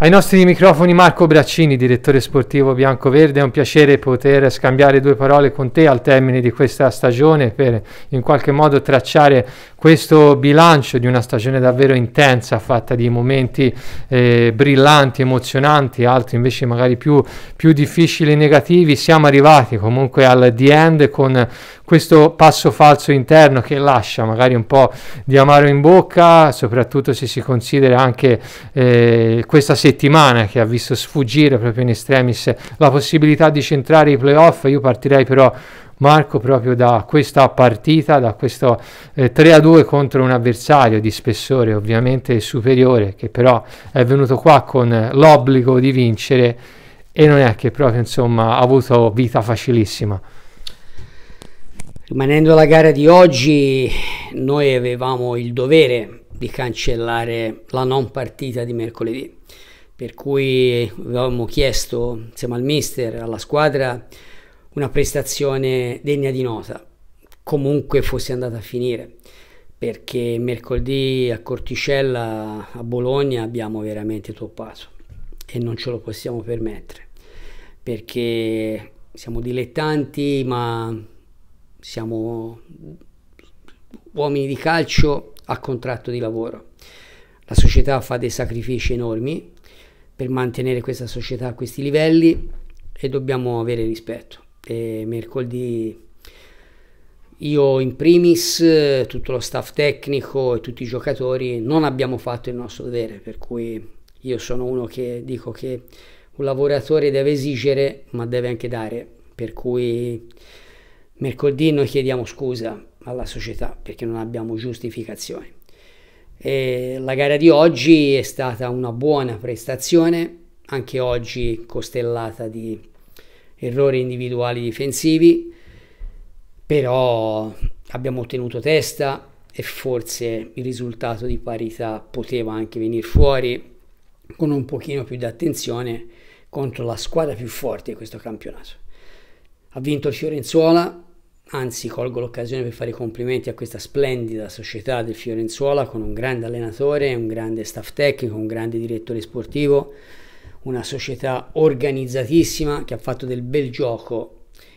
Ai nostri microfoni Marco Braccini, direttore sportivo bianco-verde, è un piacere poter scambiare due parole con te al termine di questa stagione per in qualche modo tracciare questo bilancio di una stagione davvero intensa, fatta di momenti eh, brillanti, emozionanti, altri invece magari più, più difficili e negativi. Siamo arrivati comunque al the end con questo passo falso interno che lascia magari un po' di amaro in bocca, soprattutto se si considera anche eh, questa settimana settimana che ha visto sfuggire proprio in extremis la possibilità di centrare i playoff. Io partirei però Marco proprio da questa partita, da questo eh, 3-2 contro un avversario di spessore ovviamente superiore che però è venuto qua con eh, l'obbligo di vincere e non è che proprio insomma ha avuto vita facilissima. Rimanendo alla gara di oggi, noi avevamo il dovere di cancellare la non partita di mercoledì per cui avevamo chiesto insieme al mister, alla squadra, una prestazione degna di nota, comunque fosse andata a finire, perché mercoledì a Corticella, a Bologna, abbiamo veramente toppato e non ce lo possiamo permettere, perché siamo dilettanti, ma siamo uomini di calcio a contratto di lavoro. La società fa dei sacrifici enormi per mantenere questa società a questi livelli e dobbiamo avere rispetto. E mercoledì io in primis, tutto lo staff tecnico e tutti i giocatori non abbiamo fatto il nostro dovere, per cui io sono uno che dico che un lavoratore deve esigere ma deve anche dare, per cui mercoledì noi chiediamo scusa alla società perché non abbiamo giustificazioni. E la gara di oggi è stata una buona prestazione, anche oggi costellata di errori individuali difensivi, però abbiamo ottenuto testa e forse il risultato di parità poteva anche venire fuori con un pochino più di attenzione contro la squadra più forte di questo campionato. Ha vinto il Fiorenzuola anzi colgo l'occasione per fare i complimenti a questa splendida società del Fiorenzuola con un grande allenatore, un grande staff tecnico, un grande direttore sportivo, una società organizzatissima che ha fatto del bel gioco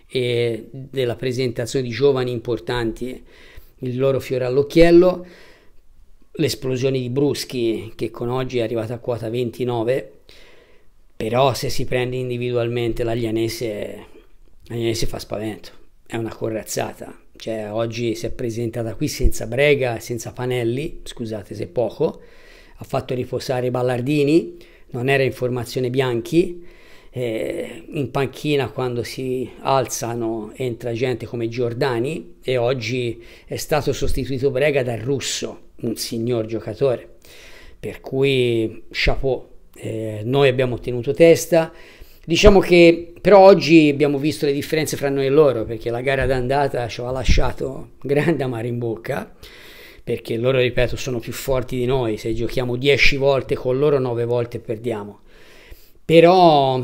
e della presentazione di giovani importanti il loro fiore all'occhiello, l'esplosione di Bruschi che con oggi è arrivata a quota 29, però se si prende individualmente l'Aglianese, l'Aglianese fa spavento è una corazzata. Cioè, oggi si è presentata qui senza Brega, senza Panelli, scusate se poco, ha fatto riposare Ballardini, non era in formazione bianchi, eh, in panchina quando si alzano entra gente come Giordani e oggi è stato sostituito Brega dal russo, un signor giocatore. Per cui chapeau, eh, noi abbiamo tenuto testa, Diciamo che però oggi abbiamo visto le differenze fra noi e loro perché la gara d'andata ci ha lasciato grande amare in bocca perché loro, ripeto, sono più forti di noi, se giochiamo 10 volte con loro 9 volte perdiamo. Però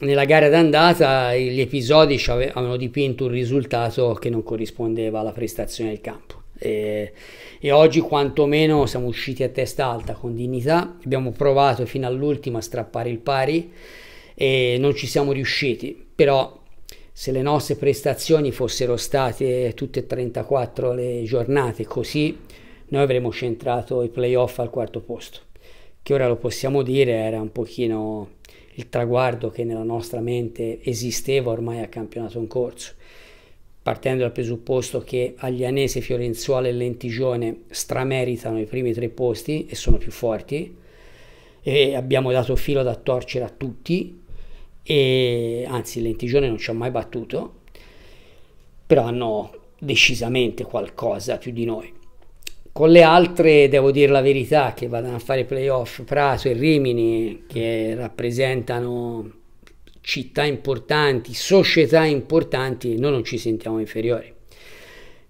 nella gara d'andata gli episodi ci avevano dipinto un risultato che non corrispondeva alla prestazione del campo. E, e, oggi quantomeno siamo usciti a testa alta con dignità, abbiamo provato fino all'ultimo a strappare il pari e non ci siamo riusciti, però se le nostre prestazioni fossero state tutte 34 le giornate così, noi avremmo centrato i playoff al quarto posto, che ora lo possiamo dire era un pochino il traguardo che nella nostra mente esisteva ormai a campionato in corso. Partendo dal presupposto che Aglianese, Fiorenzuola e Lentigione strameritano i primi tre posti e sono più forti, e abbiamo dato filo da torcere a tutti, e anzi Lentigione non ci ha mai battuto, però hanno decisamente qualcosa più di noi. Con le altre devo dire la verità che vadano a fare playoff Prato e Rimini che rappresentano città importanti, società importanti, noi non ci sentiamo inferiori.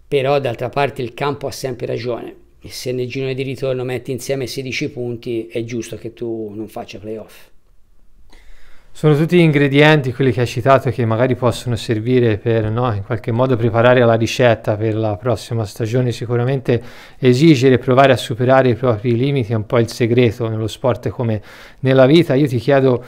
Però d'altra parte il campo ha sempre ragione. se nel girone di ritorno metti insieme 16 punti è giusto che tu non faccia playoff. Sono tutti ingredienti, quelli che hai citato, che magari possono servire per no, in qualche modo preparare la ricetta per la prossima stagione. Sicuramente esigere, provare a superare i propri limiti è un po' il segreto nello sport come nella vita. Io ti chiedo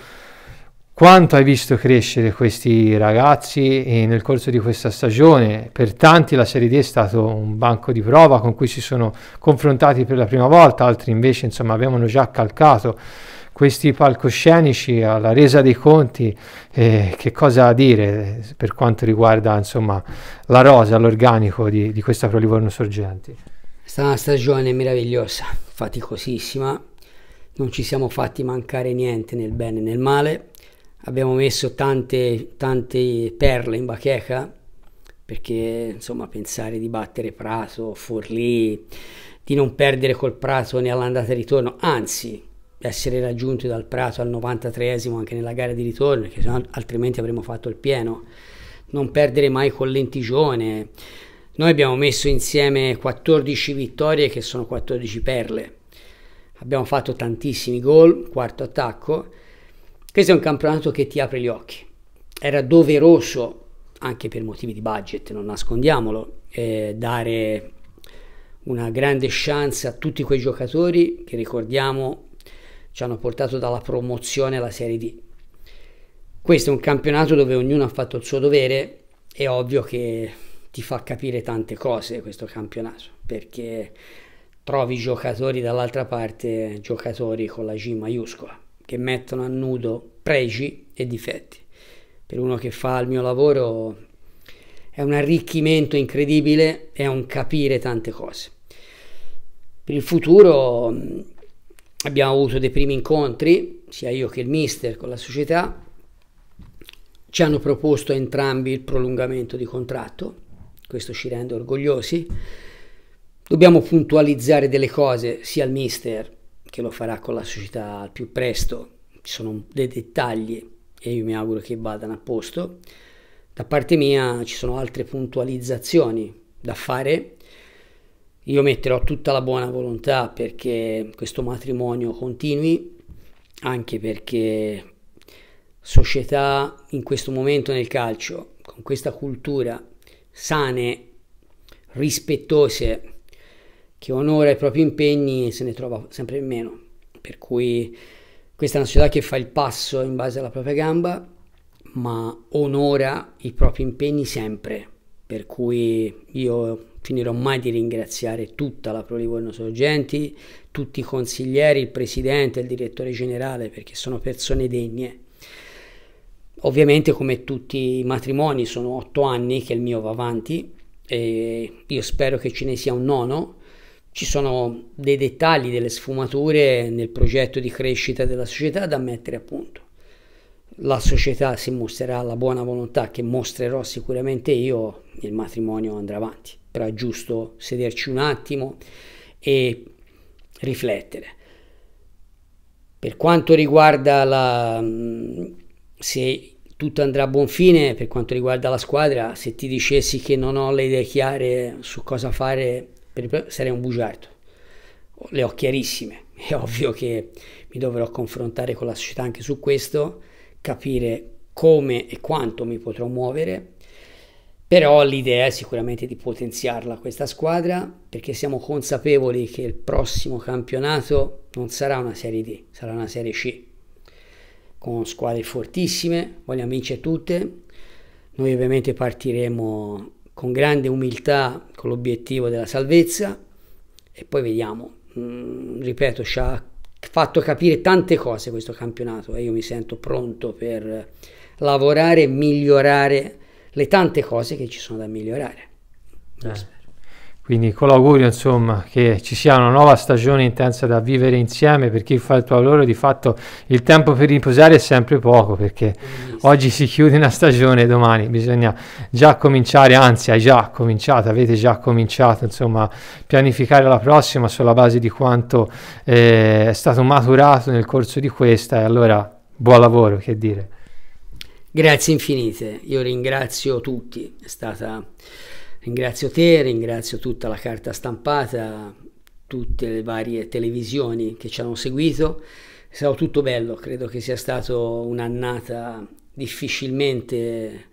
quanto hai visto crescere questi ragazzi e nel corso di questa stagione. Per tanti la Serie D è stato un banco di prova con cui si sono confrontati per la prima volta, altri invece insomma, avevano già calcato questi palcoscenici alla resa dei conti, eh, che cosa dire eh, per quanto riguarda insomma, la rosa, l'organico di, di questa Pro Livorno Sorgenti? È stata una stagione meravigliosa, faticosissima, non ci siamo fatti mancare niente nel bene e nel male, abbiamo messo tante, tante perle in bacheca perché insomma pensare di battere Prato, Forlì, di non perdere col Prato né all'andata e ritorno, anzi essere raggiunti dal Prato al 93esimo anche nella gara di ritorno, perché altrimenti avremmo fatto il pieno. Non perdere mai con lentigione. Noi abbiamo messo insieme 14 vittorie che sono 14 perle. Abbiamo fatto tantissimi gol, quarto attacco. Questo è un campionato che ti apre gli occhi. Era doveroso, anche per motivi di budget, non nascondiamolo, eh, dare una grande chance a tutti quei giocatori che ricordiamo ci hanno portato dalla promozione alla Serie D. Questo è un campionato dove ognuno ha fatto il suo dovere, è ovvio che ti fa capire tante cose questo campionato, perché trovi giocatori dall'altra parte, giocatori con la G maiuscola, che mettono a nudo pregi e difetti. Per uno che fa il mio lavoro è un arricchimento incredibile, è un capire tante cose. Per il futuro abbiamo avuto dei primi incontri, sia io che il mister, con la società, ci hanno proposto entrambi il prolungamento di contratto, questo ci rende orgogliosi. Dobbiamo puntualizzare delle cose sia al mister, che lo farà con la società al più presto, ci sono dei dettagli e io mi auguro che vadano a posto. Da parte mia ci sono altre puntualizzazioni da fare io metterò tutta la buona volontà perché questo matrimonio continui, anche perché società in questo momento nel calcio, con questa cultura sane, rispettose, che onora i propri impegni, se ne trova sempre meno. Per cui questa è una società che fa il passo in base alla propria gamba, ma onora i propri impegni sempre. Per cui io finirò mai di ringraziare tutta la Pro Livorno Sorgenti, tutti i consiglieri, il presidente, il direttore generale, perché sono persone degne. Ovviamente come tutti i matrimoni sono otto anni che il mio va avanti e io spero che ce ne sia un nono. Ci sono dei dettagli, delle sfumature nel progetto di crescita della società da mettere a punto. La società si mostrerà la buona volontà che mostrerò sicuramente io, il matrimonio andrà avanti però è giusto sederci un attimo e riflettere. Per quanto riguarda la, se tutto andrà a buon fine, per quanto riguarda la squadra, se ti dicessi che non ho le idee chiare su cosa fare, per, sarei un bugiardo. Le ho chiarissime, è ovvio che mi dovrò confrontare con la società anche su questo, capire come e quanto mi potrò muovere però l'idea è sicuramente di potenziarla questa squadra perché siamo consapevoli che il prossimo campionato non sarà una Serie D, sarà una Serie C con squadre fortissime, vogliamo vincere tutte. Noi ovviamente partiremo con grande umiltà con l'obiettivo della salvezza e poi vediamo. Mm, ripeto, ci ha fatto capire tante cose questo campionato e io mi sento pronto per lavorare e migliorare le tante cose che ci sono da migliorare. Eh. Quindi con l'augurio insomma che ci sia una nuova stagione intensa da vivere insieme per chi fa il tuo lavoro, di fatto il tempo per riposare è sempre poco perché Bellissimo. oggi si chiude una stagione, domani bisogna già cominciare, anzi hai già cominciato, avete già cominciato insomma pianificare la prossima sulla base di quanto eh, è stato maturato nel corso di questa e allora buon lavoro che dire. Grazie infinite, io ringrazio tutti, è stata, ringrazio te, ringrazio tutta la carta stampata, tutte le varie televisioni che ci hanno seguito, è stato tutto bello, credo che sia stata un'annata difficilmente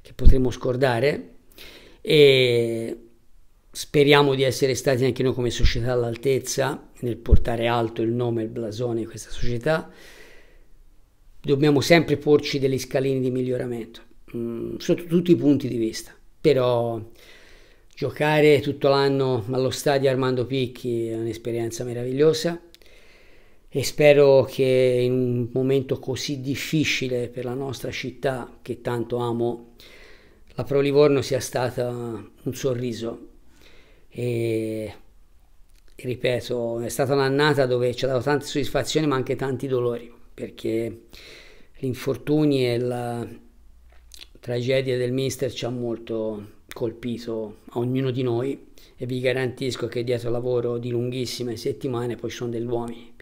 che potremo scordare e speriamo di essere stati anche noi come società all'altezza nel portare alto il nome e il blasone di questa società dobbiamo sempre porci degli scalini di miglioramento, mh, mm, sotto tutti i punti di vista, però giocare tutto l'anno allo stadio Armando Picchi è un'esperienza meravigliosa e spero che in un momento così difficile per la nostra città che tanto amo, la Pro Livorno sia stata un sorriso e ripeto è stata un'annata dove ci ha dato tante soddisfazioni ma anche tanti dolori perché gli infortuni e la tragedia del mister ci ha molto colpito a ognuno di noi e vi garantisco che dietro lavoro di lunghissime settimane poi ci sono degli uomini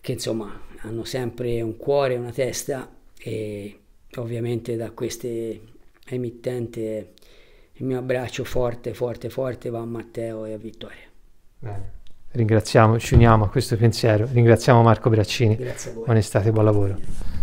che insomma hanno sempre un cuore, e una testa e ovviamente da queste emittente il mio abbraccio forte, forte, forte va a Matteo e a Vittoria. Bene ringraziamo, ci uniamo a questo pensiero, ringraziamo Marco Braccini. Grazie a voi. Buon estate, buon lavoro.